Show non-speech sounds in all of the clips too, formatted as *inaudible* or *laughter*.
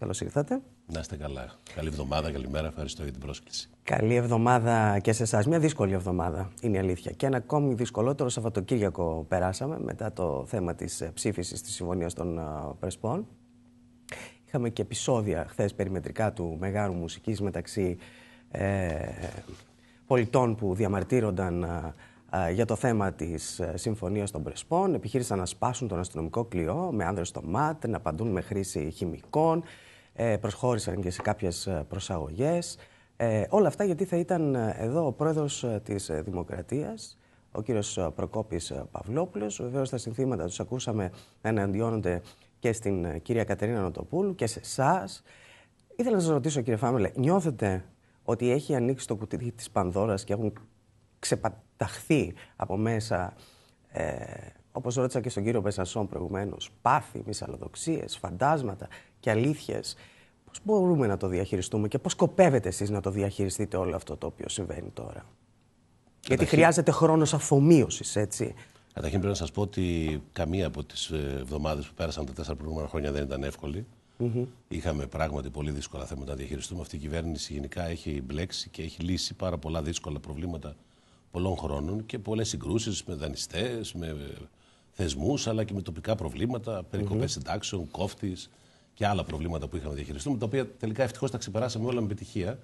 Καλώς ήρθατε. Να είστε καλά. Καλή εβδομάδα, καλημέρα. Ευχαριστώ για την πρόσκληση. Καλή εβδομάδα και σε εσάς. Μια δύσκολη εβδομάδα, είναι η αλήθεια. Και ένα ακόμη δυσκολότερο Σαββατοκύριακο περάσαμε μετά το θέμα της ε, ψήφισης της Συμφωνίας των ε, Πρεσπών. Είχαμε και επεισόδια χθες περιμετρικά του μεγάλου μουσικής μεταξύ ε, πολιτών που διαμαρτύρονταν ε, για το θέμα της Συμφωνίας των Πρεσπών. Επιχείρησαν να σπάσουν τον αστυνομικό κλειό με άνδρες στο ΜΑΤ, να απαντούν με χρήση χημικών, ε, προσχώρησαν και σε κάποιες ε, προσαγωγές. Ε, όλα αυτά γιατί θα ήταν εδώ ο πρόεδρος της Δημοκρατίας, ο κύριος Προκόπης Παυλόπουλος. Βεβαίως τα συνθήματα τους ακούσαμε να εναντιώνονται και στην κυρία Κατερίνα Νοτοπούλου και σε εσάς. Ήθελα να σας ρωτήσω κύριε Φάμελε, νιώθετε ότι έχει ανοίξει το κουτί της Πανδώρας και έχουν ξεπαταχθεί από μέσα, ε, όπως ρώτησα και στον κύριο Πεσασόν προηγουμένως, πάθη, μυσαλλοδοξίες, φαντάσματα, και αλήθειες. Πώς μπορούμε να το διαχειριστούμε και πώς σκοπεύετε εσείς να το διαχειριστείτε όλο αυτό το οποίο συμβαίνει τώρα. Γιατί χρειάζεται χρόνος αφομοίωσης, έτσι. Καταρχήν πρέπει να σας πω ότι καμία από τις ε, εβδομάδες που πέρασαν τα τέσσερα προηγούμενα χρόνια δεν ήταν εύκολη. Mm Είχαμε πράγματι πολύ δύσκολα θέματα να διαχειριστούμε. Αυτή η κυβέρνηση γενικά έχει μπλέξει και έχει λύσει πάρα πολλά δύσκολα προβλήματα πολλών χρόνων και πολλές συγκρούσεις με δανειστές, με ε, θεσμούς αλλά και με τοπικά προβλήματα, περικοπές mm -hmm. συντάξεων, κόφτης, και άλλα προβλήματα που είχαμε να διαχειριστούμε, τα οποία τελικά ευτυχώς τα ξεπεράσαμε όλα με επιτυχία.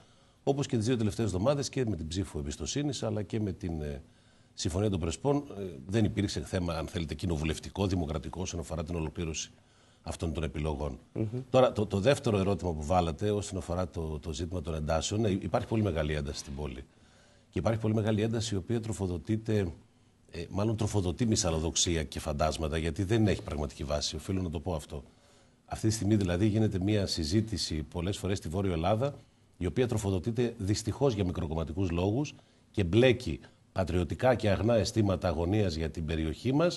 Όπως και τις δύο τελευταίες εβδομάδες και με την ψήφο εμπιστοσύνης, αλλά και με την ε, συμφωνία των Πρεσπών. Ε, δεν υπήρξε θέμα, αν θέλετε, κοινοβουλευτικό, δημοκρατικό, όσον αφορά την ολοκλήρωση αυτών των επιλογων Τώρα, το, το δεύτερο ερώτημα που βάλατε όσον αφορά το, ζήτημα των εντάσεων, ε, υπάρχει πολύ μεγάλη ένταση στην πόλη. Και υπάρχει πολύ μεγάλη ένταση η οποία τροφοδοτείται, μάλλον τροφοδοτεί μυσαλλοδοξία και φαντάσματα, γιατί δεν έχει πραγματική βάση. Οφείλω να το πω αυτό. Αυτή τη στιγμή δηλαδή γίνεται μια συζήτηση πολλές φορές στη Βόρεια Ελλάδα, η οποία τροφοδοτείται δυστυχώς για μικροκομματικούς λόγους και μπλέκει πατριωτικά και αγνά αισθήματα αγωνίας για την περιοχή μας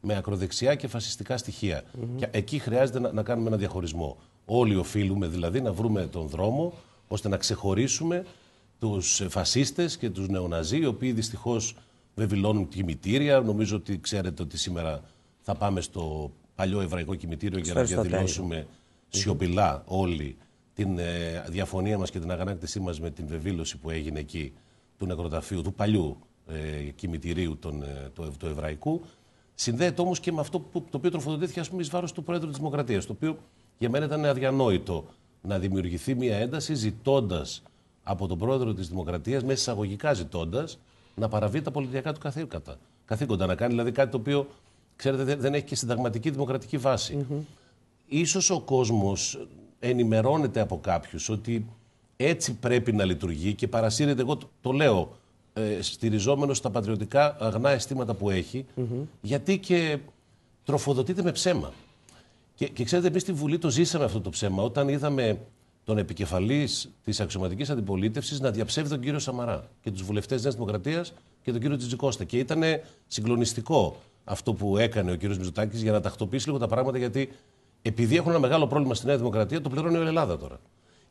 με ακροδεξιά και φασιστικά στοιχεία. Και εκεί χρειάζεται να, κάνουμε ένα διαχωρισμό. Όλοι οφείλουμε δηλαδή να βρούμε τον δρόμο ώστε να ξεχωρίσουμε τους φασίστες και τους νεοναζί, οι οποίοι δυστυχώς βεβηλώνουν κοιμητήρια. Νομίζω ότι ξέρετε ότι σήμερα θα πάμε στο παλιό Εβραϊκό Κημητήριο για να διαδηλώσουμε σιωπηλά όλοι την ε, διαφωνία μας και την αγανάκτησή μας με την βεβήλωση που έγινε εκεί του νεκροταφείου, του παλιού ε, κημητηρίου ε, του, Εβραϊκού. Συνδέεται όμως και με αυτό που, το οποίο τροφοδοτήθηκε, ας πούμε, εις βάρος του Πρόεδρου της Δημοκρατίας. Το οποίο για μένα ήταν αδιανόητο να δημιουργηθεί μια ένταση ζητώντας από τον Πρόεδρο της Δημοκρατίας, μέσα εισαγωγικά ζητώντας, να παραβεί τα πολιτικά του καθήκοντα. Καθήκοντα να κάνει δηλαδή κάτι το οποίο ξέρετε, δεν έχει και συνταγματική δημοκρατική βάση. Ίσως ο κόσμος ενημερώνεται από κάποιους ότι έτσι πρέπει να λειτουργεί και παρασύρεται, εγώ το, λέω, ε, στηριζόμενος στα πατριωτικά αγνά αισθήματα που εχει γιατί και τροφοδοτείται με ψέμα. Και, και ξέρετε, εμείς στη Βουλή το ζήσαμε αυτό το ψέμα όταν είδαμε τον επικεφαλής της αξιωματικής αντιπολίτευσης να διαψεύδει τον κύριο Σαμαρά και τους βουλευτές της Νέας Δημοκρατίας και τον κύριο Τζιτζικώστα. Και ήταν συγκλονιστικό αυτό που έκανε ο κ. Μιζουτάκη για να τακτοποιήσει λίγο τα πράγματα, γιατί επειδή έχουν ένα μεγάλο πρόβλημα στη Νέα Δημοκρατία, το πληρώνει η Ελλάδα τώρα.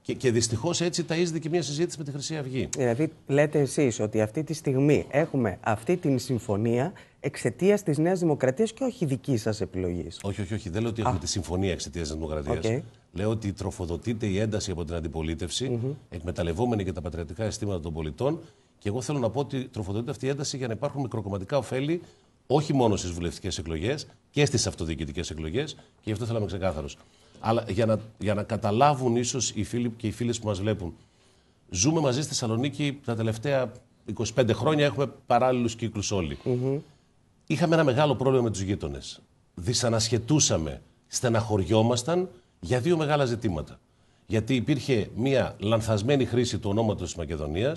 Και, και δυστυχώς έτσι ταΐζεται και μια συζήτηση με τη Χρυσή Αυγή. Δηλαδή, λέτε εσείς ότι αυτή τη στιγμή έχουμε αυτή την συμφωνία εξαιτίας της Νέας Δημοκρατίας και όχι δική σας επιλογής. Όχι, όχι, όχι. Δεν λέω ότι έχουμε Α. τη συμφωνία εξαιτίας της Δημοκρατίας. Okay. Λέω ότι τροφοδοτείται η ένταση από την αντιπολίτευση, mm-hmm. εκμεταλλευόμενη και τα πατριωτικά αισθήματα των πολιτών. Και εγώ θέλω να πω ότι τροφοδοτείται αυτή η ένταση για να υπάρχουν μικροκομματικά ωφέλη όχι μόνο στις βουλευτικές εκλογές και στις αυτοδιοικητικές εκλογές, και γι' αυτό θέλαμε ξεκάθαρος. Αλλά για να, για να καταλάβουν ίσως οι φίλοι και οι φίλες που μας βλέπουν, ζούμε μαζί στη Θεσσαλονίκη τα τελευταία 25 χρόνια, έχουμε παράλληλους κύκλους Είχαμε ένα μεγάλο πρόβλημα με τους γείτονες. Δυσανασχετούσαμε, στεναχωριόμασταν για δύο μεγάλα ζητήματα. Γιατί υπήρχε μια λανθασμένη χρήση του ονόματος της Μακεδονίας,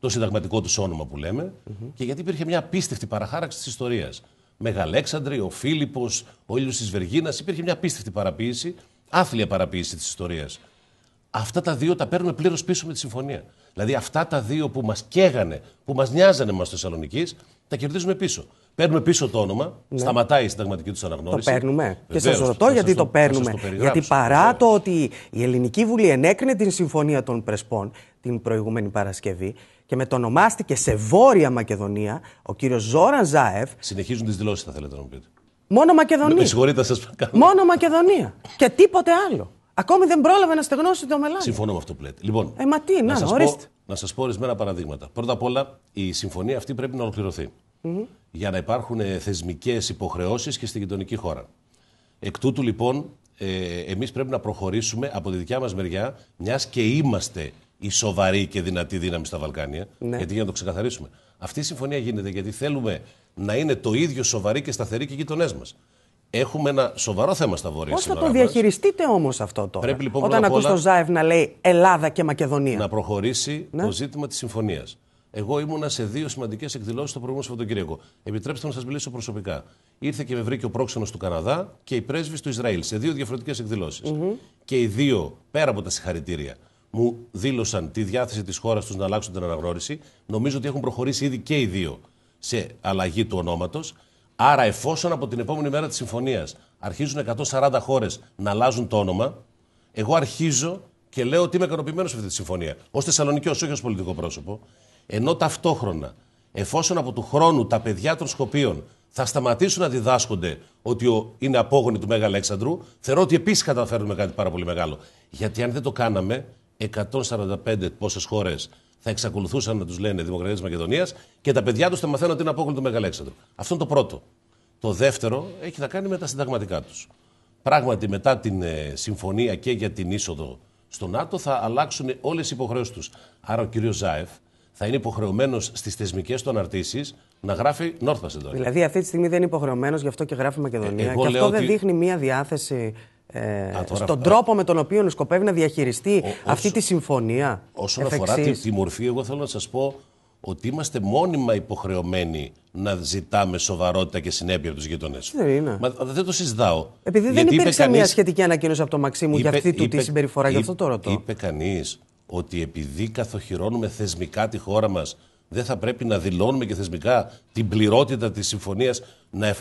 το συνταγματικό τους όνομα που λέμε, mm-hmm. και γιατί υπήρχε μια απίστευτη παραχάραξη της ιστορίας. Μεγαλέξανδρη, ο Φίλιππος, ο ήλιος της Βεργίνας, υπήρχε μια απίστευτη παραποίηση, άθλια παραποίηση της ιστορίας. Αυτά τα δύο τα παίρνουμε πλήρως πίσω με τη συμφωνία. Δηλαδή αυτά τα δύο που μας καίγανε, που μας νοιάζανε μα Θεσσαλονίκη, τα κερδίζουμε πίσω. Παίρνουμε πίσω το όνομα, ναι. σταματάει η συνταγματική τους αναγνώριση. Το παίρνουμε. Βεβαίως, και σας ρωτώ γιατί το, το παίρνουμε. Το γιατί παρά Βεβαίως. το ότι η Ελληνική Βουλή ενέκρινε την Συμφωνία των Πρεσπών την προηγούμενη Παρασκευή, και μετονομάστηκε σε Βόρεια Μακεδονία ο κύριος Ζόραν Ζάεφ. Συνεχίζουν τις δηλώσεις, θα θέλετε να μου πείτε. Μόνο Μακεδονία. Με, συγχωρείτε, σας κάνω. Μόνο Μακεδονία. και τίποτε άλλο. Ακόμη δεν πρόλαβε να στεγνώσει το μελάνι. Συμφωνώ με αυτό που λέτε. Λοιπόν, ε, μα τι, να, να σας πω, να σας πω ορισμένα παραδείγματα. Πρώτα απ' όλα, η συμφωνία αυτή πρέπει να ολοκληρωθεί. Mm-hmm. Για να υπάρχουν ε, θεσμικές υποχρεώσεις και στην γειτονική χώρα. Εκ τούτου λοιπόν, ε, εμείς πρέπει να προχωρήσουμε από τη δικιά μας μεριά, μιας και είμαστε η σοβαρή και δυνατή δύναμη στα Βαλκάνια. Ναι. Γιατί για να το ξεκαθαρίσουμε. Αυτή η συμφωνία γίνεται γιατί θέλουμε να είναι το ίδιο σοβαρή και σταθερή και οι γειτονές μας. Έχουμε ένα σοβαρό θέμα στα βόρεια Πώς θα το διαχειριστείτε όμως αυτό τώρα, Πρέπει, λοιπόν, όταν ακούς τον να λέει Ελλάδα και Μακεδονία. Να προχωρήσει ναι. το ζήτημα της συμφωνίας. Εγώ ήμουνα σε δύο σημαντικές εκδηλώσεις το προηγούμενο Σαββατοκύριακο. Επιτρέψτε να σας μιλήσω προσωπικά. Ήρθε και με βρήκε ο πρόξενος του Καναδά και η πρέσβης του Ισραήλ σε δύο διαφορετικές Και οι δύο, πέρα από τα συγχαρητήρια, μου δήλωσαν τη διάθεση της χώρας τους να αλλάξουν την αναγνώριση. Νομίζω ότι έχουν προχωρήσει ήδη και οι δύο σε αλλαγή του ονόματος. Άρα, εφόσον από την επόμενη μέρα της συμφωνίας αρχίζουν 140 χώρες να αλλάζουν το όνομα, εγώ αρχίζω και λέω ότι είμαι ικανοποιημένος με αυτή τη συμφωνία. Ως Θεσσαλονικιώ, όχι ως πολιτικό πρόσωπο. Ενώ ταυτόχρονα, εφόσον από του χρόνου τα παιδιά των Σκοπίων θα σταματήσουν να διδάσκονται ότι είναι απόγονοι του Μέγα Αλέξανδρου, θεωρώ ότι επίσης καταφέρνουμε κάτι πάρα πολύ μεγάλο. Γιατί αν δεν το κάναμε, 145 πόσες χώρες θα εξακολουθούσαν να τους λένε Δημοκρατία της Μακεδονίας και τα παιδιά τους θα μαθαίνουν ότι είναι απόκλητο Μεγαλέξανδρο. Αυτό είναι το πρώτο. Το δεύτερο έχει να κάνει με τα συνταγματικά τους. Πράγματι, μετά την ε, συμφωνία και για την είσοδο στο ΝΑΤΟ θα αλλάξουν όλες οι υποχρεώσεις τους. Άρα ο κύριος Ζάεφ θα είναι υποχρεωμένος στις θεσμικές του αναρτήσεις να γράφει North Macedonia. Δηλαδή αυτή τη στιγμή δεν είναι υποχρεωμένος, γι' αυτό και γράφει Μακεδονία. Ε, και αυτό ότι... δεν δείχνει μία διάθεση ε, στον τρόπο με τον οποίο σκοπεύει να διαχειριστεί αυτή τη συμφωνία. Όσον αφορά τη, μορφή, εγώ θέλω να σας πω ότι είμαστε μόνιμα υποχρεωμένοι να ζητάμε σοβαρότητα και συνέπεια από τους γειτονέ. Δεν Μα, δεν το συζητάω. Επειδή δεν υπήρξε κανείς... μια σχετική ανακοίνωση από τον Μαξίμου είπε, για αυτή τη συμπεριφορά, για γι' αυτό το ρωτώ. Είπε κανείς ότι επειδή καθοχυρώνουμε θεσμικά τη χώρα μας δεν θα πρέπει να δηλώνουμε και θεσμικά την πληρότητα της συμφωνίας,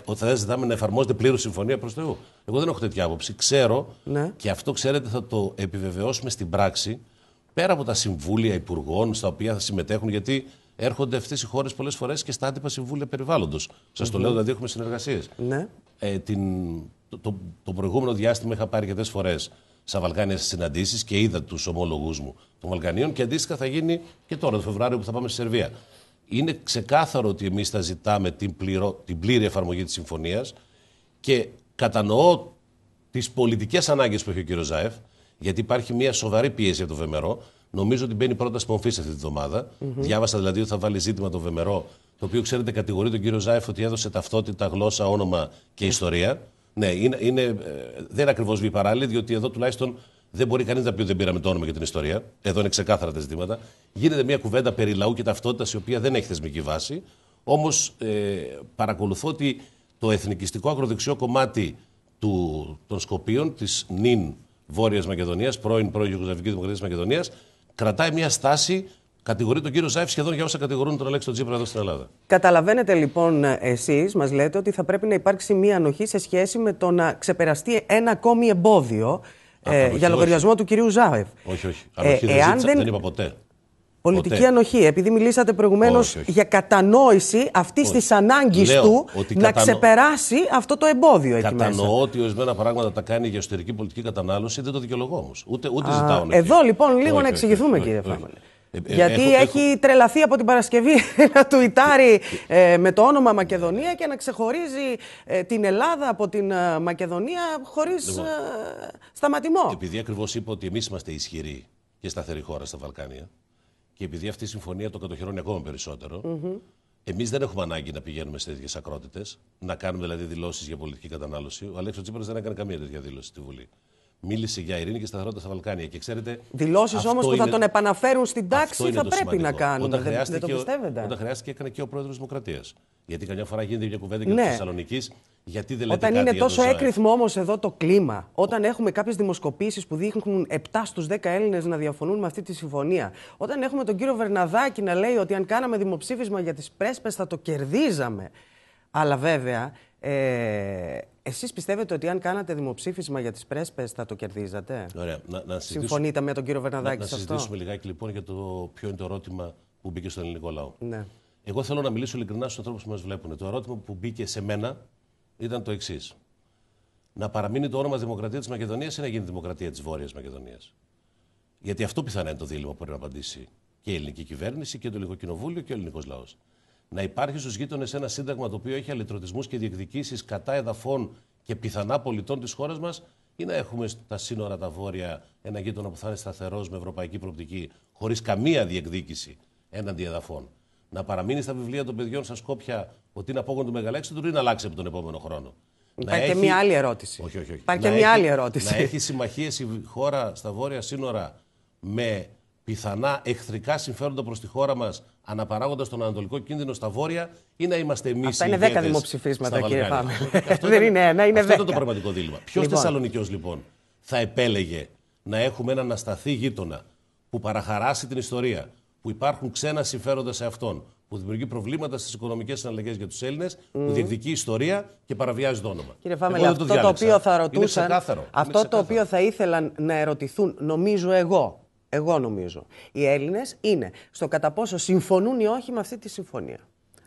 ότι θα ζητάμε να εφαρμόζεται πλήρως συμφωνία προς Θεού. Εγώ δεν έχω τέτοια άποψη. Ξέρω ναι. και αυτό ξέρετε θα το επιβεβαιώσουμε στην πράξη πέρα από τα συμβούλια υπουργών στα οποία θα συμμετέχουν, γιατί έρχονται αυτές οι χώρες πολλές φορές και στα άτυπα συμβούλια περιβάλλοντος. Σας mm-hmm. το λέω, δηλαδή έχουμε συνεργασίες. Ναι. Ε, την, το, το, το προηγούμενο διάστημα είχα πάρει αρκετές φορές στα Βαλκάνια στι συναντήσεις και είδα τους ομόλογου μου των Βαλκανίων και αντίστοιχα θα γίνει και τώρα, το Φεβράριο που θα πάμε στη Σερβία. Είναι ξεκάθαρο ότι εμείς θα ζητάμε την, την πλήρη εφαρμογή της συμφωνίας και κατανοώ τις πολιτικές ανάγκες που έχει ο κύριος Ζάεφ, γιατί υπάρχει μια σοβαρή πίεση από το Βεμερό. Νομίζω ότι μπαίνει πρόταση μορφή αυτή τη βδομαδα Διάβασα δηλαδή ότι θα βάλει ζήτημα το Βεμερό, το οποίο ξέρετε κατηγορεί τον κύριο Ζάεφ ότι έδωσε ταυτότητα, γλώσσα, όνομα και ναι. ιστορία. Ναι, είναι, ε, δεν είναι ακριβώς βή παράλληλη, διότι εδώ τουλάχιστον δεν μπορεί κανείς να πει ότι δεν πήραμε το όνομα για την ιστορία. Εδώ είναι ξεκάθαρα τα ζητήματα. Γίνεται μια κουβέντα περί λαού και ταυτότητας, η οποία δεν έχει θεσμική βάση. Όμως ε, παρακολουθώ ότι το εθνικιστικό ακροδεξιό κομμάτι του, των Σκοπίων, της νυν Βόρειας Μακεδονίας, πρώην πρώην Ιουγκοσλαβική Δημοκρατία Μακεδονίας, κρατάει μια στάση Κατηγορεί τον κύριο Ζάεφ σχεδόν για όσα κατηγορούν τον Αλέξη Τσίπρα εδώ στην Ελλάδα. Καταλαβαίνετε λοιπόν εσείς, μας λέτε, ότι θα πρέπει να υπάρξει μία ανοχή σε σχέση με το να ξεπεραστεί ένα ακόμη εμπόδιο ε, για λογαριασμό του κυρίου Ζάεφ. Όχι, όχι. Ε, ανοχή ε, δεν, δεν... είπα ποτέ. Πολιτική ποτέ. ανοχή. Επειδή μιλήσατε προηγουμένως για κατανόηση αυτής της ανάγκη του να ξεπεράσει αυτό το εμπόδιο εκεί Κατανοώ μέσα. Κατανοώ ότι ορισμένα πράγματα τα κάνει για εσωτερική πολιτική κατανάλωση, δεν το δικαιολογώ όμως. Ούτε, ούτε ζητάω. Εδώ λοιπόν λίγο να εξηγηθούμε, κύριε Φάμελ. Ε, ε, Γιατί έχει έχω... τρελαθεί από την Παρασκευή *laughs* να τουιτάρει ε, με το όνομα Μακεδονία και να ξεχωρίζει ε, την Ελλάδα από την Μακεδονία χωρίς λοιπόν. ε, σταματημό. Επειδή ακριβώς είπα ότι εμείς είμαστε ισχυροί και σταθερή χώρα στα Βαλκάνια και επειδή αυτή η συμφωνία το κατοχυρώνει ακόμα περισσότερο, εμείς δεν έχουμε ανάγκη να πηγαίνουμε σε τέτοιε ακρότητες, να κάνουμε δηλαδή δηλώσεις για πολιτική κατανάλωση. Ο Αλέξο Τσίπρας δεν έκανε καμία τέτοια δήλωση στη Βουλή μίλησε για ειρήνη και σταθερότητα στα Βαλκάνια. Και ξέρετε. Δηλώσεις όμως που θα τον επαναφέρουν στην τάξη θα πρέπει να κάνουν. δεν, δεν το πιστεύετε. Όταν χρειάστηκε, έκανε και ο πρόεδρος Δημοκρατίας. Γιατί καμιά φορά γίνεται μια κουβέντα και ναι. της Θεσσαλονίκης. Γιατί δεν λέτε Όταν είναι τόσο έκριθμο όμως εδώ το κλίμα, όταν έχουμε κάποιες δημοσκοπήσεις που δείχνουν 7 στου 10 Έλληνες να διαφωνούν με αυτή τη συμφωνία, όταν έχουμε τον κύριο Βερναδάκη να λέει ότι αν κάναμε δημοψήφισμα για τις πρέσπες θα το κερδίζαμε. Αλλά βέβαια, ε, Εσείς πιστεύετε ότι αν κάνατε δημοψήφισμα για τις πρέσπες θα το κερδίζατε. Ωραία. Να, να Συμφωνείτε με τον κύριο Βερναδάκη να, σε αυτό. Να συζητήσουμε λιγάκι λοιπόν για το ποιο είναι το ερώτημα που μπήκε στον ελληνικό λαό. Ναι. Εγώ θέλω να μιλήσω ειλικρινά στους ανθρώπους που μας βλέπουν. Το ερώτημα που μπήκε σε μένα ήταν το εξής. Να παραμείνει το όνομα Δημοκρατία της Μακεδονίας ή να γίνει Δημοκρατία της Βόρειας Μακεδονίας. Γιατί αυτό πιθανά είναι το δίλημα που πρέπει να απαντήσει και η ελληνική κυβέρνηση και το ελληνικό κοινοβούλιο και ο ελληνικός λαός να υπάρχει στους γείτονες ένα σύνταγμα το οποίο έχει αλυτρωτισμούς και διεκδικήσεις κατά εδαφών και πιθανά πολιτών της χώρας μας, ή να έχουμε στα σύνορα τα βόρεια ένα γείτονα που θα είναι σταθερός με ευρωπαϊκή προοπτική, χωρίς καμία διεκδίκηση έναντι εδαφών. Να παραμείνει στα βιβλία των παιδιών στα Σκόπια ότι είναι απόγονο του μεγαλέξιδρου ή να αλλάξει από τον επόμενο χρόνο. Υπάρχει και μια άλλη ερώτηση. Όχι, όχι, όχι. μια άλλη ερώτηση. Να έχει συμμαχίες η χώρα στα βόρεια σύνορα με πιθανά εχθρικά συμφέροντα προς τη χώρα μας, αναπαράγοντας τον ανατολικό κίνδυνο στα βόρεια, ή να είμαστε εμείς οι Αυτά είναι δέκα δημοψηφίσματα, κύριε Αυτό Δεν είναι ένα, είναι δέκα. Αυτό το πραγματικό δίλημα. Ποιος λοιπόν. Θεσσαλονικιός λοιπόν θα επέλεγε να έχουμε έναν ασταθή γείτονα που παραχαράσει την ιστορία, που υπάρχουν ξένα συμφέροντα σε αυτόν, που δημιουργεί προβλήματα στις οικονομικές συναλλαγές για τους Έλληνες, mm. που διεκδικεί ιστορία και παραβιάζει το όνομα. Κύριε Φάμελ, αυτό το, το οποίο θα ρωτούσαν, αυτό το οποίο θα ήθελαν να ερωτηθούν, νομίζω εγώ, εγώ νομίζω, οι Έλληνες είναι στο κατά πόσο συμφωνούν ή όχι με αυτή τη συμφωνία.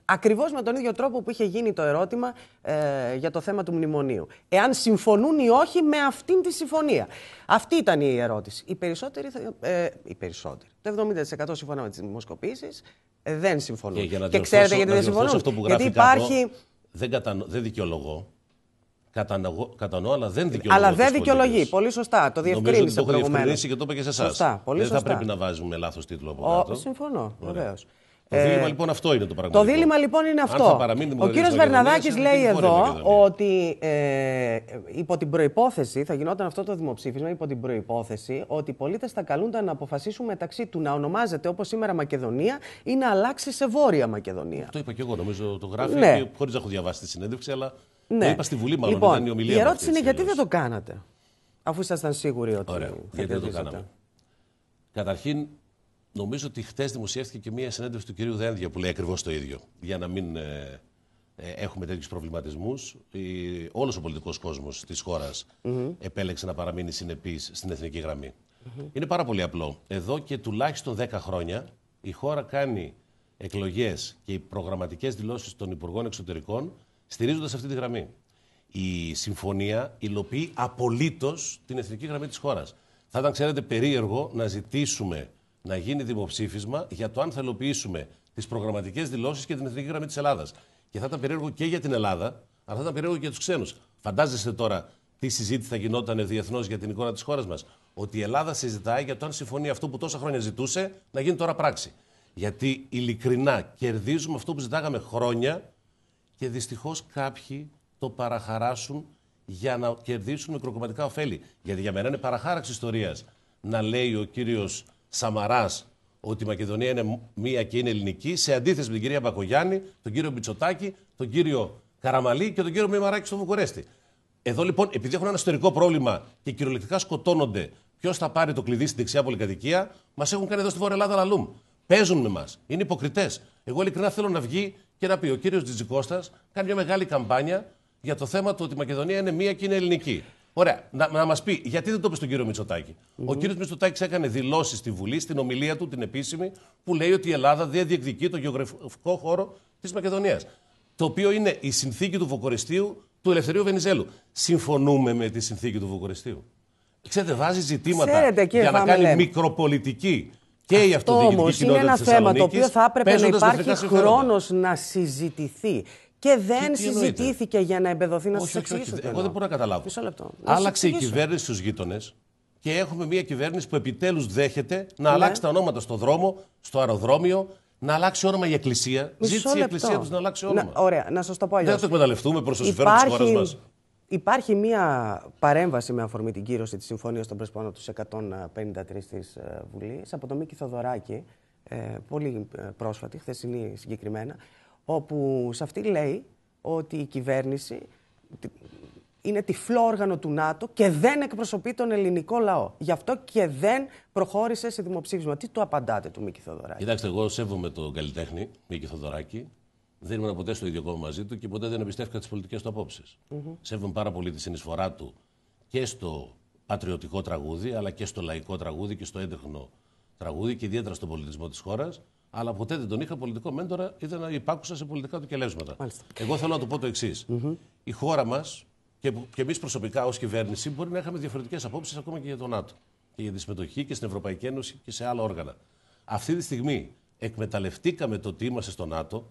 Ακριβώς με τον ίδιο τρόπο που είχε γίνει το ερώτημα ε, για το θέμα του μνημονίου. Εάν συμφωνούν ή όχι με αυτήν τη συμφωνία. Αυτή ήταν η ερώτηση. Οι περισσότεροι. Ε, οι περισσότεροι. Το 70% σύμφωνα με τις δημοσκοπήσεις ε, δεν συμφωνούν. Και, για να ξέρετε γιατί δεν συμφωνούν. που γιατί υπάρχει. δεν, δεν δικαιολογώ Κατανοώ, κατανοώ, αλλά δεν δικαιολογεί. Αλλά δεν δικαιολογεί. Πολύ σωστά. Το διευκρίνησε Νομίζω ότι το έχω διευκρινίσει και το είπα και σε εσάς. Δεν σωστά. θα πρέπει να βάζουμε λάθος τίτλο από κάτω. Ο, συμφωνώ, βεβαίως. Το ε, δίλημα λοιπόν αυτό είναι το πράγμα. Το δίλημα λοιπόν είναι αυτό. Ο κύριος Βερναδάκη λέει εδώ ότι ε, υπό την προπόθεση, θα γινόταν αυτό το δημοψήφισμα, υπό την προπόθεση ότι οι πολίτες θα καλούνταν να αποφασίσουν μεταξύ του να ονομάζεται όπως σήμερα Μακεδονία ή να αλλάξει σε Βόρεια Μακεδονία. Το είπα και εγώ, νομίζω το γράφει, ναι. χωρίς να έχω διαβάσει τη συνέντευξη, αλλά ναι. είπα στη Βουλή, μάλλον λοιπόν, η ομιλία. ερώτηση είναι γιατί δεν το κάνατε, αφού ήσασταν σίγουροι ότι. Ωραία, γιατί δεν το κάναμε. Καταρχήν, νομίζω ότι χθες δημοσιεύτηκε και μία συνέντευξη του κυρίου Δένδια που λέει ακριβώς το ίδιο. Για να μην ε, ε, έχουμε τέτοιους προβληματισμούς. Όλος ο πολιτικός κόσμος της χώρας mm-hmm. επέλεξε να παραμείνει συνεπής στην εθνική Είναι πάρα πολύ απλό. Εδώ και τουλάχιστον 10 χρόνια η χώρα κάνει εκλογές και οι προγραμματικές δηλώσεις των Υπουργών Εξωτερικών στηρίζοντας αυτή τη γραμμή. Η συμφωνία υλοποιεί απολύτως την εθνική γραμμή της χώρας. Θα ήταν, ξέρετε, περίεργο να ζητήσουμε να γίνει δημοψήφισμα για το αν θα υλοποιήσουμε τις προγραμματικές δηλώσεις και την εθνική γραμμή της Ελλάδας. Και θα ήταν περίεργο και για την Ελλάδα, αλλά θα ήταν περίεργο και για τους ξένους. Φαντάζεστε τώρα τι συζήτηση θα γινόταν διεθνώς για την εικόνα της χώρας μας. Ότι η Ελλάδα συζητάει για το αν συμφωνεί αυτό που τόσα χρόνια ζητούσε να γίνει τώρα πράξη. Γιατί ειλικρινά κερδίζουμε αυτό που ζητάγαμε χρόνια και δυστυχώς κάποιοι το παραχαράσουν για να κερδίσουν μικροκομματικά ωφέλη. Γιατί για μένα είναι παραχάραξη ιστορίας να λέει ο κύριος Σαμαράς ότι η Μακεδονία είναι μία και είναι ελληνική, σε αντίθεση με την κυρία Μπακογιάννη, τον κύριο Μπιτσοτάκη, τον κύριο Καραμαλή και τον κύριο Μημαράκη στο Βουκουρέστι. Εδώ λοιπόν, επειδή έχουν ένα ιστορικό πρόβλημα και κυριολεκτικά σκοτώνονται ποιος θα πάρει το κλειδί στην δεξιά πολυκατοικία, μας έχουν κάνει εδώ στη Βόρεια Ελλάδα λαλούμ. Παίζουν με μας. Είναι υποκριτές. Εγώ ειλικρινά θέλω να βγει και να πει ο κύριος Τζιτζικώστας κάνει μια μεγάλη καμπάνια για το θέμα του ότι η Μακεδονία είναι μία και είναι ελληνική. Ωραία, να, να μας πει γιατί δεν το είπε στον κύριο Ο κύριος Μητσοτάκης έκανε δηλώσεις στη Βουλή, στην ομιλία του, την επίσημη, που λέει ότι η Ελλάδα δεν διεκδικεί το γεωγραφικό χώρο της Μακεδονίας. Το οποίο είναι η συνθήκη του Βοκοριστίου του Ελευθερίου Βενιζέλου. Συμφωνούμε με τη συνθήκη του Βοκοριστίου. Ξέρετε, βάζει ζητήματα για να κάνει μικροπολιτική και αυτό όμω είναι ένα θέμα το οποίο θα έπρεπε να υπάρχει χρόνο να συζητηθεί. Και δεν συζητήθηκε για να εμπεδοθεί να σα εξηγήσω. εγώ δεν μπορώ να καταλάβω. Μισό λεπτό. Άλλαξε η κυβέρνηση στους γείτονες και έχουμε μια κυβέρνηση που επιτέλους δέχεται να ναι. αλλάξει τα ονόματα στο δρόμο, στο αεροδρόμιο, να αλλάξει όνομα η Εκκλησία. Ζήτησε η Εκκλησία τους να αλλάξει ναι, όνομα. Να, ωραία, να σας το πω αλλιώ. Δεν θα το εκμεταλλευτούμε προς το συμφέρον της χώρας μας. Υπάρχει μία παρέμβαση με αφορμή την κύρωση της συμφωνίας των Πρεσπών του 153 της ε, Βουλής από τον Μίκη Θοδωράκη, ε, πολύ ε, πρόσφατη, χθεσινή συγκεκριμένα, όπου σε αυτή λέει ότι η κυβέρνηση είναι τυφλό όργανο του ΝΑΤΟ και δεν εκπροσωπεί τον ελληνικό λαό. Γι' αυτό και δεν προχώρησε σε δημοψήφισμα. Τι το απαντάτε του Μίκη Θοδωράκη. Κοιτάξτε, εγώ σέβομαι τον καλλιτέχνη Μίκη Θοδωράκη. Δεν ήμουν ποτέ στο ίδιο κόμμα μαζί του και ποτέ δεν εμπιστεύτηκα τις πολιτικές του απόψεις. Mm -hmm. Σέβομαι πάρα πολύ τη συνεισφορά του και στο πατριωτικό τραγούδι, αλλά και στο λαϊκό τραγούδι και στο έντεχνο τραγούδι και ιδιαίτερα στον πολιτισμό της χώρας. Αλλά ποτέ δεν τον είχα πολιτικό μέντορα, ήταν υπάκουσα σε πολιτικά του κελέσματα. Εγώ θέλω να του πω το εξής. Mm -hmm. Η χώρα μας και, και εμείς προσωπικά ως κυβέρνηση μπορεί να είχαμε διαφορετικές απόψεις ακόμα και για τον ΝΑΤΟ και για τη συμμετοχή και στην Ευρωπαϊκή Ένωση και σε άλλα όργανα. Αυτή τη στιγμή εκμεταλλευτήκαμε το ότι είμαστε στο ΝΑΤΟ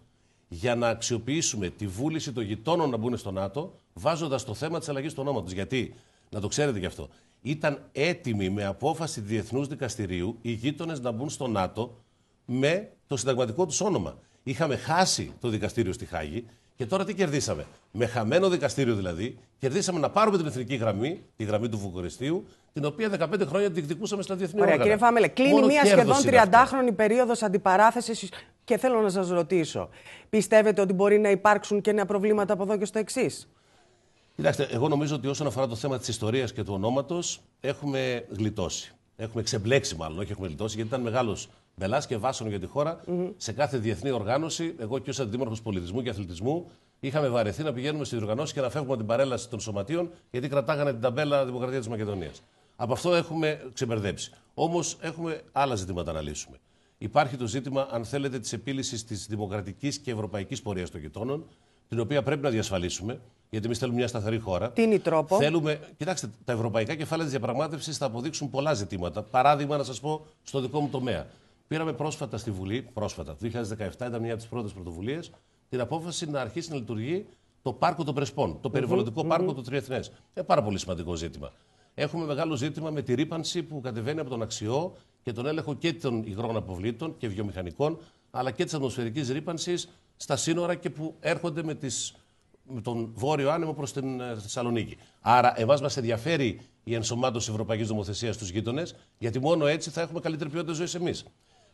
για να αξιοποιήσουμε τη βούληση των γειτόνων να μπουν στο ΝΑΤΟ, βάζοντας το θέμα της αλλαγής του ονόματος. Γιατί, να το ξέρετε γι' αυτό, ήταν έτοιμοι με απόφαση διεθνούς δικαστηρίου οι γείτονες να μπουν στο ΝΑΤΟ με το συνταγματικό τους όνομα. Είχαμε χάσει το δικαστήριο στη Χάγη και τώρα τι κερδίσαμε. Με χαμένο δικαστήριο δηλαδή, κερδίσαμε να πάρουμε την εθνική γραμμή, τη γραμμή του Βουκουρεστίου, την οποία 15 χρόνια διεκδικούσαμε στα διεθνή Κύριε Φάμελε, κλείνει μία σχεδόν 30χρονη περίοδος αντιπαράθεσης και θέλω να σας ρωτήσω, πιστεύετε ότι μπορεί να υπάρξουν και νέα προβλήματα από εδώ και στο εξής. Κοιτάξτε, εγώ νομίζω ότι όσον αφορά το θέμα της ιστορίας και του ονόματος, έχουμε γλιτώσει. Έχουμε ξεμπλέξει μάλλον, όχι έχουμε γλιτώσει, γιατί ήταν μεγάλος μπελά και βάσον για τη χώρα σε κάθε διεθνή οργάνωση. Εγώ και ως αντίμορφο πολιτισμού και αθλητισμού είχαμε βαρεθεί να πηγαίνουμε στι διοργανώσει και να φεύγουμε την παρέλαση των σωματείων, γιατί κρατάγανε την ταμπέλα Δημοκρατία της Μακεδονίας. Από αυτό έχουμε ξεμπερδέψει. Όμως έχουμε άλλα ζητήματα να λύσουμε υπάρχει το ζήτημα, αν θέλετε, της επίλυσης της δημοκρατικής και ευρωπαϊκής πορείας των γειτόνων, την οποία πρέπει να διασφαλίσουμε, γιατί εμείς θέλουμε μια σταθερή χώρα. Τι είναι η τρόπο. Θέλουμε, κοιτάξτε, τα ευρωπαϊκά κεφάλαια της διαπραγμάτευσης θα αποδείξουν πολλά ζητήματα. Παράδειγμα, να σας πω στο δικό μου τομέα. Πήραμε πρόσφατα στη Βουλή, πρόσφατα, το 2017 ήταν μια από τις πρώτες πρωτοβουλίες, την απόφαση να αρχίσει να λειτουργεί το πάρκο των Πρεσπών, το περιβαλλοντικο παρκο του Τριεθνέ. Ε, πάρα πολύ σημαντικό ζήτημα. Έχουμε μεγάλο ζήτημα με τη ρήπανση που κατεβαίνει από τον Αξιό για τον έλεγχο και των υγρών αποβλήτων και βιομηχανικών, αλλά και της ατμοσφαιρικής ρήπανσης στα σύνορα και που έρχονται με, τις, με τον βόρειο άνεμο προς την ε, Θεσσαλονίκη. Άρα, εμάς μας ενδιαφέρει η ενσωμάτωση ευρωπαϊκής νομοθεσίας στους γείτονες, γιατί μόνο έτσι θα έχουμε καλύτερη ποιότητα ζωής εμείς.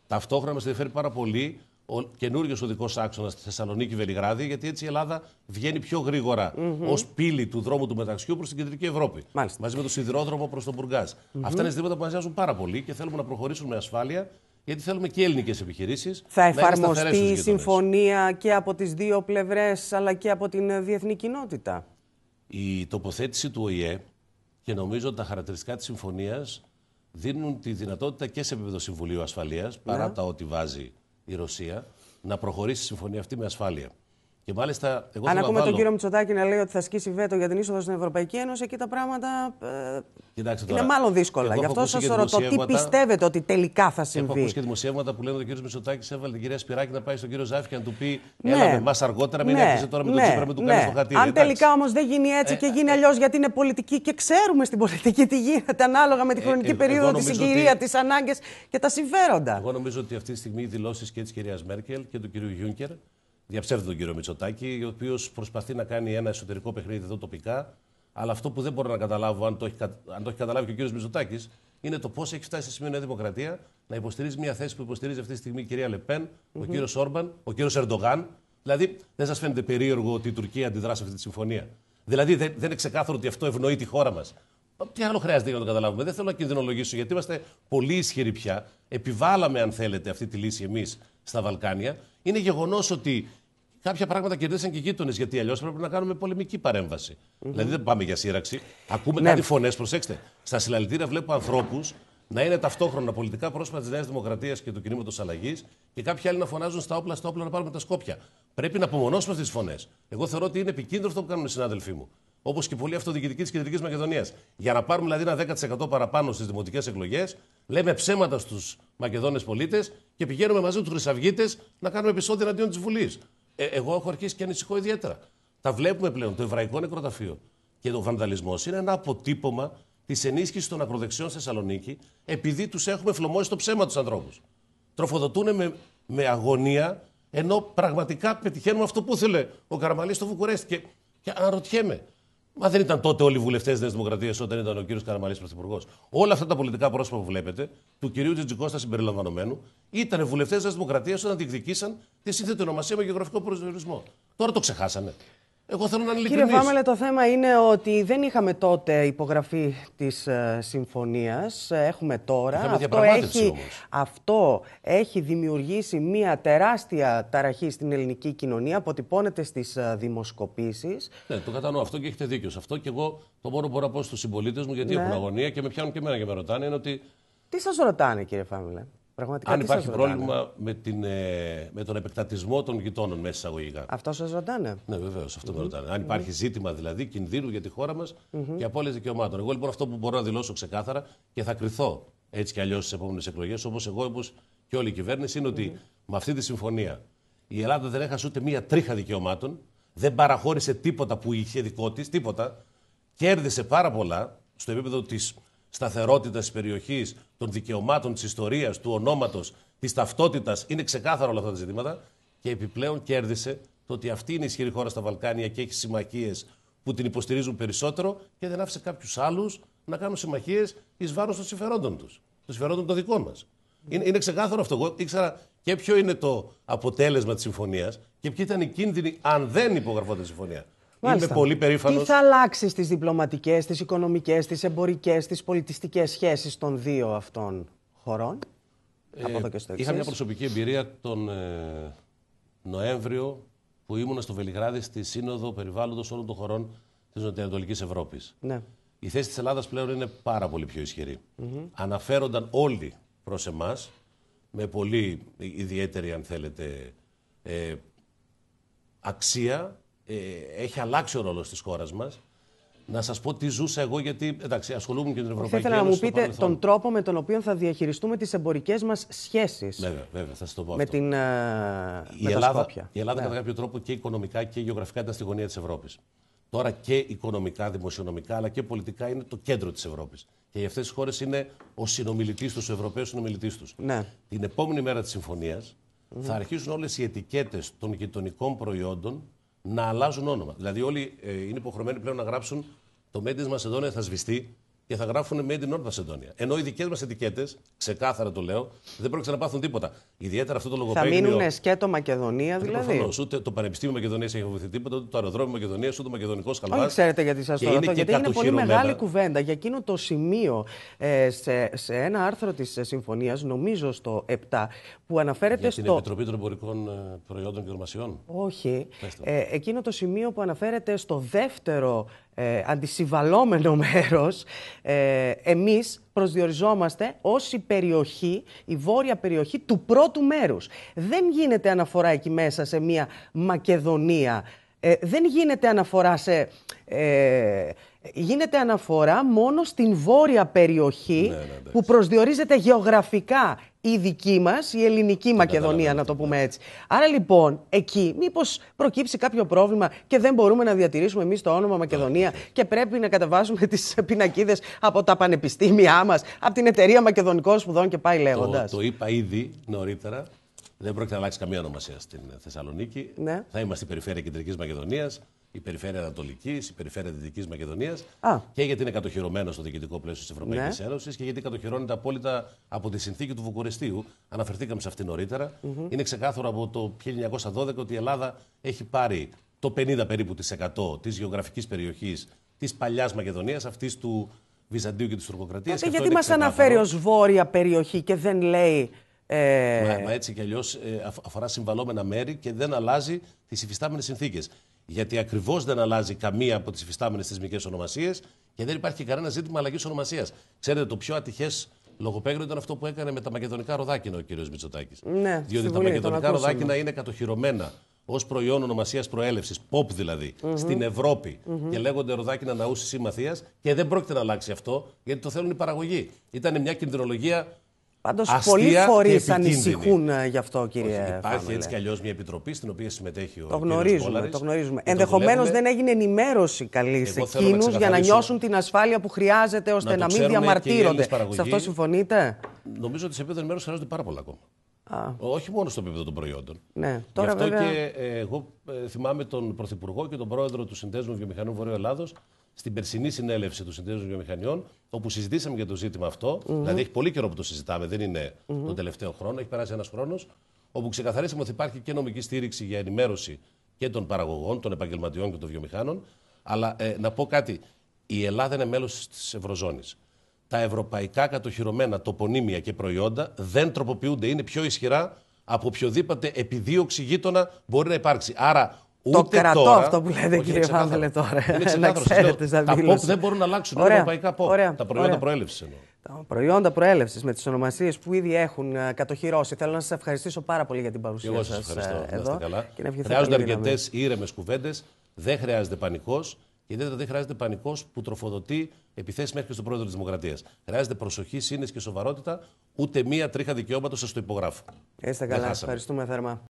Ταυτόχρονα μας ενδιαφέρει πάρα πολύ ο καινούριο οδικός άξονας στη Θεσσαλονίκη-Βελιγράδη, γιατί έτσι η Ελλάδα βγαίνει πιο γρήγορα mm-hmm. ως πύλη του δρόμου του μεταξιού προς την κεντρική Ευρώπη. Μάλιστα. Μαζί με το σιδηρόδρομο προς τον Μπουργκάζ. Mm-hmm. Αυτά είναι ζητήματα που μα νοιάζουν πάρα πολύ και θέλουμε να προχωρήσουν με ασφάλεια, γιατί θέλουμε και ελληνικές επιχειρήσεις. Θα εφαρμοστεί η συμφωνία και από τις δύο πλευρές, αλλά και από την διεθνή κοινότητα. Η τοποθέτηση του ΟΗΕ και νομίζω ότι τα χαρακτηριστικά της συμφωνίας δίνουν τη δυνατότητα και σε επίπεδο Συμβουλίου Ασφαλείας, ναι. παρά yeah. τα ό,τι βάζει η Ρωσία να προχωρήσει η συμφωνία αυτή με ασφάλεια. Και μάλιστα, εγώ Αν ακούμε τον κύριο Μητσοτάκη να λέει ότι θα σκίσει βέτο για την είσοδο στην Ευρωπαϊκή Ένωση, εκεί τα πράγματα ε, τώρα, είναι μάλλον δύσκολα. Γι' αυτό σα ρωτώ τι πιστεύετε ότι τελικά θα συμβεί. Έχω ακούσει και δημοσιεύματα που λένε ότι ο κύριος Μητσοτάκης έβαλε την κυρία Σπυράκη να πάει στον κύριο Ζάφη και να του πει: ναι, Έλα με αργότερα, μην ναι, έρχεσαι τώρα με ναι, Τσίπρα, με του ναι. κάνεις Αν εντάξει. τελικά όμως δεν γίνει έτσι ε, και ε, γίνει ε, αλλιώς, γιατί είναι πολιτική και ξέρουμε στην πολιτική τι γίνεται ανάλογα με τη ε, χρονική περίοδο, τη συγκυρία, τις ανάγκες και τα συμφέροντα. Εγώ νομίζω ότι αυτή τη στιγμή οι δηλώσεις και της κυρίας Μέρκελ και του κυρίου Γιούνκερ διαψεύδει τον κύριο Μητσοτάκη, ο οποίος προσπαθεί να κάνει ένα εσωτερικό παιχνίδι εδώ τοπικά. Αλλά αυτό που δεν μπορώ να καταλάβω, αν το έχει, αν το έχει καταλάβει και ο κύριος Μητσοτάκης, είναι το πώς έχει φτάσει σε σημείο Νέα Δημοκρατία να υποστηρίζει μια θέση που υποστηρίζει αυτή τη στιγμή η κυρία Λεπέν, mm-hmm. ο κύριος Όρμπαν, ο κύριος Ερντογάν. Δηλαδή, δεν σας φαίνεται περίεργο ότι η Τουρκία σε αυτή τη συμφωνία. Δηλαδή, δεν, δεν είναι ξεκάθαρο ότι αυτό ευνοεί τη χώρα μας. Τι άλλο χρειάζεται για να το καταλάβουμε. Δεν θέλω να κινδυνολογήσω γιατί είμαστε πολύ ισχυροί πια. Επιβάλαμε, αν θέλετε, αυτή τη λύση εμείς στα Βαλκάνια. Είναι γεγονός ότι κάποια πράγματα κερδίσαν και οι γείτονες. Γιατί αλλιώς πρέπει να κάνουμε πολεμική παρέμβαση. Δηλαδή δεν πάμε για σύραξη. Ακούμε ναι. κάτι φωνές, προσέξτε. Στα συλλαλητήρια βλέπω ανθρώπους να είναι ταυτόχρονα πολιτικά πρόσωπα της Νέας Δημοκρατίας και του κινήματος αλλαγής και κάποιοι άλλοι να φωνάζουν στα όπλα, στα όπλα να πάρουμε τα σκόπια. Πρέπει να απομονώσουμε αυτές τις φωνές. Εγώ θεωρώ ότι είναι επικίνδυνο αυτό που κάνουν οι συνάδελφοί μου όπως και πολλοί αυτοδιοικητικοί της Κεντρικής Μακεδονίας. Για να πάρουμε δηλαδή ένα 10% παραπάνω στις δημοτικές εκλογές, λέμε ψέματα στους Μακεδόνες πολίτες και πηγαίνουμε μαζί τους Χρυσαυγίτες να κάνουμε επεισόδια εναντίον της Βουλής. Ε, εγώ έχω αρχίσει και ανησυχώ ιδιαίτερα. Τα βλέπουμε πλέον. Το Εβραϊκό Νεκροταφείο και ο βανδαλισμός είναι ένα αποτύπωμα της ενίσχυσης των ακροδεξιών στη Θεσσαλονίκη, επειδή τους έχουμε φλωμώσει το ψέμα τους ανθρώπους. Τροφοδοτούν με, με αγωνία, ενώ πραγματικά πετυχαίνουμε αυτό που ήθελε ο Καραμαλής στο Βουκουρέστι. Και, και αναρωτιέμαι, Μα δεν ήταν τότε όλοι οι βουλευτές της Δημοκρατίας όταν ήταν ο κύριος Καραμαλής Πρωθυπουργός. Όλα αυτά τα πολιτικά πρόσωπα που βλέπετε, του κυρίου Τζιτζικώστα συμπεριλαμβανομένου, ήταν βουλευτές της Δημοκρατίας όταν διεκδικήσαν τη σύνθετη ονομασία με γεωγραφικό προσδιορισμό. Τώρα το ξεχάσανε. Εγώ Κύριε Βάμελε, το θέμα είναι ότι δεν είχαμε τότε υπογραφή της ε, συμφωνίας. Ε, έχουμε τώρα. αυτό έχει, αυτό έχει δημιουργήσει μια τεράστια ταραχή στην ελληνική κοινωνία. Αποτυπώνεται στις ε, δημοσκοπήσεις. Ναι, το κατανοώ αυτό και έχετε δίκιο σε αυτό. Και εγώ το μόνο που μπορώ να πω στους συμπολίτες μου, γιατί ναι. έχουν αγωνία και με πιάνουν και εμένα και με ρωτάνε, ότι. Τι σας ρωτάνε, κύριε Φάμελε. Πραγματικά, Αν υπάρχει πρόβλημα με, την, ε, με τον επεκτατισμό των γειτόνων μέσα αγωγικά. Αυτό σας ρωτάνε. Ναι, βεβαίως, αυτό mm -hmm. με ρωτάνε. Αν υπάρχει ζήτημα δηλαδή κινδύνου για τη χώρα μας mm -hmm. και απόλυτη δικαιωμάτων. Εγώ λοιπόν αυτό που μπορώ να δηλώσω ξεκάθαρα και θα κρυθώ έτσι κι αλλιώς στις επόμενες εκλογές, όπως εγώ, όπως και όλη η κυβέρνηση, είναι ότι με αυτή τη συμφωνία η Ελλάδα δεν έχασε ούτε μία τρίχα δικαιωμάτων, δεν παραχώρησε τίποτα που είχε δικό της, τίποτα. Κέρδισε πάρα πολλά στο επίπεδο της σταθερότητας της περιοχής, των δικαιωμάτων της ιστορίας, του ονόματος, της ταυτότητας. Είναι ξεκάθαρο όλα αυτά τα ζητήματα. Και επιπλέον κέρδισε το ότι αυτή είναι η ισχυρή χώρα στα Βαλκάνια και έχει συμμαχίες που την υποστηρίζουν περισσότερο και δεν άφησε κάποιους άλλους να κάνουν συμμαχίες εις βάρος των συμφερόντων τους, των συμφερόντων των δικών μας. Είναι, είναι ξεκάθαρο αυτό. Εγώ ήξερα και ποιο είναι το αποτέλεσμα της συμφωνίας και ποιοι ήταν οι κίνδυνοι αν δεν υπογραφόταν η συμφωνία. Μάλιστα. Είμαι πολύ περήφανο. Τι θα αλλάξεις στι διπλωματικές, τις οικονομικές, τις εμπορικές, τις πολιτιστικές σχέσεις των δύο αυτών χωρών. Ε, από εδώ και στο εξής. Είχα μια προσωπική εμπειρία τον ε, Νοέμβριο που ήμουν στο Βελιγράδι στη Σύνοδο Περιβάλλοντος όλων των χωρών της Νοτιοανατολικής Ευρώπης. Ναι. Η θέση της Ελλάδας πλέον είναι πάρα πολύ πιο ισχυρη Αναφέρονταν όλοι προς εμάς με πολύ ιδιαίτερη, αν θέλετε, ε, αξία ε, έχει αλλάξει ο ρόλος της χώρας μας. Να σας πω τι ζούσα εγώ, γιατί εντάξει, ασχολούμαι και την Ευρωπαϊκή Ένωση. Θα να μου πείτε τον τρόπο με τον οποίο θα διαχειριστούμε τις εμπορικές μας σχέσεις. Βέβαια, βέβαια, θα σας το πω με αυτό. Την, ε, η, Ελλάδα, η Ελλάδα, ναι. κατά κάποιο τρόπο και οικονομικά και γεωγραφικά ήταν στη γωνία της Ευρώπης. Τώρα και οικονομικά, δημοσιονομικά, αλλά και πολιτικά είναι το κέντρο της Ευρώπης. Και για αυτές τις χώρες είναι ο συνομιλητής τους, ο Ευρωπαίος συνομιλητής τους. Ναι. Την επόμενη μέρα της συμφωνίας θα αρχίσουν όλες οι ετικέτες των γειτονικών προϊόντων να αλλάζουν όνομα. Δηλαδή, όλοι ε, είναι υποχρεωμένοι πλέον να γράψουν το μέντε μας εδώ είναι θα σβηστεί και θα γράφουν Made in North Macedonia. Ενώ οι δικές μας ετικέτες, ξεκάθαρα το λέω, δεν πρόκειται να πάθουν τίποτα. Ιδιαίτερα αυτό το λογοπαίγνιο. Θα μείνουν σκέτο Μακεδονία, δηλαδή. Προφανώς. Ούτε το Πανεπιστήμιο Μακεδονίας έχει βοηθεί τίποτα, ούτε το αεροδρόμιο Μακεδονίας, ούτε ο Μακεδονικός Χαλβά. Όχι, ξέρετε γιατί σας το ρωτώ. Γιατί είναι πολύ μεγάλη κουβέντα για εκείνο το σημείο ε, σε, σε ένα άρθρο της ε, συμφωνίας, νομίζω στο 7, που αναφέρεται για στο. Στην Επιτροπή των Εμπορικών ε, Προϊόντων και Ορμασιών. Όχι. Ε, εκείνο το σημείο που αναφέρεται στο δεύτερο ε, αντισυμβαλόμενο *laughs* μέρος, ε, εμείς προσδιοριζόμαστε ως η περιοχή, η βόρεια περιοχή του πρώτου μέρους. Δεν γίνεται αναφορά εκεί μέσα σε μια Μακεδονία, ε, δεν γίνεται αναφορά σε ε, γίνεται αναφορά μόνο στην βόρεια περιοχή ναι, ναι, που προσδιορίζεται γεωγραφικά η δική μας, η ελληνική ναι, Μακεδονία, να το πούμε έτσι. Άρα λοιπόν, εκεί, μήπως προκύψει κάποιο πρόβλημα και δεν μπορούμε να διατηρήσουμε εμείς το όνομα Μακεδονία και πρέπει να κατεβάσουμε τις πινακίδες από τα πανεπιστήμια μας, από την Εταιρεία Μακεδονικών Σπουδών και πάει λέγοντας. Το, το είπα ήδη νωρίτερα. Δεν πρόκειται να αλλάξει καμία ονομασία στην Θεσσαλονίκη. Θα είμαστε η περιφέρεια Κεντρικής Μακεδονίας η περιφέρεια Ανατολικής, η περιφέρεια Δυτικής Μακεδονίας. Και γιατί είναι κατοχυρωμένο στο διοικητικό πλαίσιο της Ευρωπαϊκής ναι. Ένωσης και γιατί κατοχυρώνεται απόλυτα από τη συνθήκη του Βουκουρεστίου. Αναφερθήκαμε σε αυτή νωρίτερα. Mm Είναι ξεκάθαρο από το 1912 ότι η Ελλάδα έχει πάρει το 50 περίπου της 100 της γεωγραφικής περιοχής της παλιάς Μακεδονίας, αυτής του Βυζαντίου και της Τουρκοκρατίας. Και γιατί μα αναφέρει ως βόρεια περιοχή και δεν λέει. Ε... Μα, έτσι κι αλλιώς ε, αφορά συμβαλόμενα μέρη και δεν αλλάζει τις υφιστάμενες συνθήκες. Γιατί ακριβώς δεν αλλάζει καμία από τις υφιστάμενες θεσμικές ονομασίες και δεν υπάρχει κανένα ζήτημα αλλαγής ονομασίας. Ξέρετε, το πιο ατυχές λογοπαίγνιο ήταν αυτό που έκανε με τα μακεδονικά ροδάκινα ο κ. Μητσοτάκης. Ναι, Διότι τα μακεδονικά ροδάκινα είναι κατοχυρωμένα ως προϊόν ονομασίας προέλευσης, pop δηλαδη στην ευρωπη mm-hmm. και λέγονται ροδάκινα ναούς της Συμμαθίας και δεν πρόκειται να αλλάξει αυτό γιατί το θέλουν οι παραγωγοί. Ήταν μια κινδυνολογία Πάντως, πολλοί φορεί ανησυχούν ε, γι' αυτό, κύριε Όχι, Υπάρχει έτσι κι αλλιώς μια επιτροπή στην οποία συμμετέχει ο το γνωρίζουμε, Το γνωρίζουμε. Ενδεχομένω δεν έγινε ενημέρωση καλή σε εκείνους για να νιώσουν την ασφάλεια που χρειάζεται ώστε να, να μην διαμαρτύρονται. Σε αυτό συμφωνείτε. Νομίζω ότι σε επίπεδο ενημέρωσης χρειάζονται πάρα πολλά ακόμα. Α. Όχι μόνο στο επίπεδο των προϊόντων. Ναι. Γι' αυτό βέβαια... και ε, εγώ ε, θυμάμαι τον Πρωθυπουργό και τον Πρόεδρο του Συνδέσμου Βιομηχανών Βορείου Ελλάδος στην περσινή συνέλευση του Συνδέσμου Βιομηχανιών, όπου συζητήσαμε για το ζήτημα αυτό. Δηλαδή, έχει πολύ καιρό που το συζητάμε, δεν είναι τον τελευταίο χρόνο, έχει περάσει ένας χρόνος. Όπου ξεκαθαρίσαμε ότι υπάρχει και νομική στήριξη για ενημέρωση και των παραγωγών, των επαγγελματιών και των βιομηχάνων. Αλλά ε, να πω κάτι. Η Ελλάδα είναι μέλος της Ευρωζώνης. Τα ευρωπαϊκά κατοχυρωμένα τοπονίμια και προϊόντα δεν τροποποιούνται, είναι πιο ισχυρά από οποιοδήποτε επιδίωξη γείτονα μπορεί να υπάρξει. Άρα, Ούτε το κρατώ τώρα, αυτό που λέτε, κύριε Φάβελε, τώρα. να ξέρετε, Τα ΠΟΠ δεν μπορούν να αλλάξουν. Ωραία, ευρωπαϊκά ΠΟΠ. τα προϊόντα προέλευσης εννοώ. Τα προϊόντα προέλευσης με τις ονομασίες που ήδη έχουν ε, κατοχυρώσει. Θέλω να σας ευχαριστήσω πάρα πολύ για την παρουσία σα. Εγώ σας ε, ευχαριστώ. Εδώ. Καλά. Και να χρειάζονται αρκετέ ήρεμες κουβέντες. Δεν χρειάζεται πανικός. Και ιδιαίτερα δεν χρειάζεται πανικός που τροφοδοτεί επιθέσεις μέχρι και στον πρόεδρο της Δημοκρατίας. Χρειάζεται προσοχή, σύνεση και σοβαρότητα. Ούτε μία τρίχα δικαιώματος σας το υπογράφω. Είστε καλά. Ευχαριστούμε θερμά.